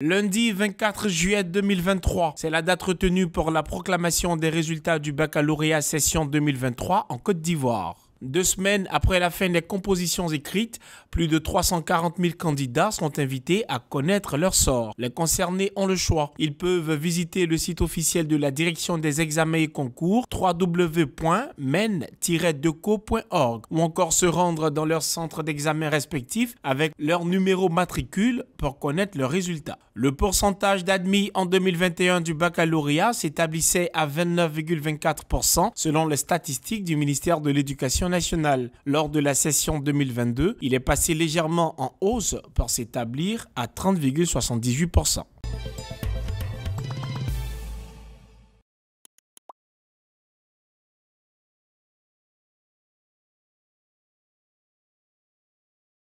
Lundi 24 juillet 2023, c'est la date retenue pour la proclamation des résultats du baccalauréat session 2023 en Côte d'Ivoire. Deux semaines après la fin des compositions écrites, plus de 340 000 candidats sont invités à connaître leur sort. Les concernés ont le choix. Ils peuvent visiter le site officiel de la direction des examens et concours www.men-deco.org ou encore se rendre dans leur centre d'examen respectif avec leur numéro matricule pour connaître leurs résultat. Le pourcentage d'admis en 2021 du baccalauréat s'établissait à 29,24% selon les statistiques du ministère de l'Éducation lors de la session 2022, il est passé légèrement en hausse pour s'établir à 30,78%.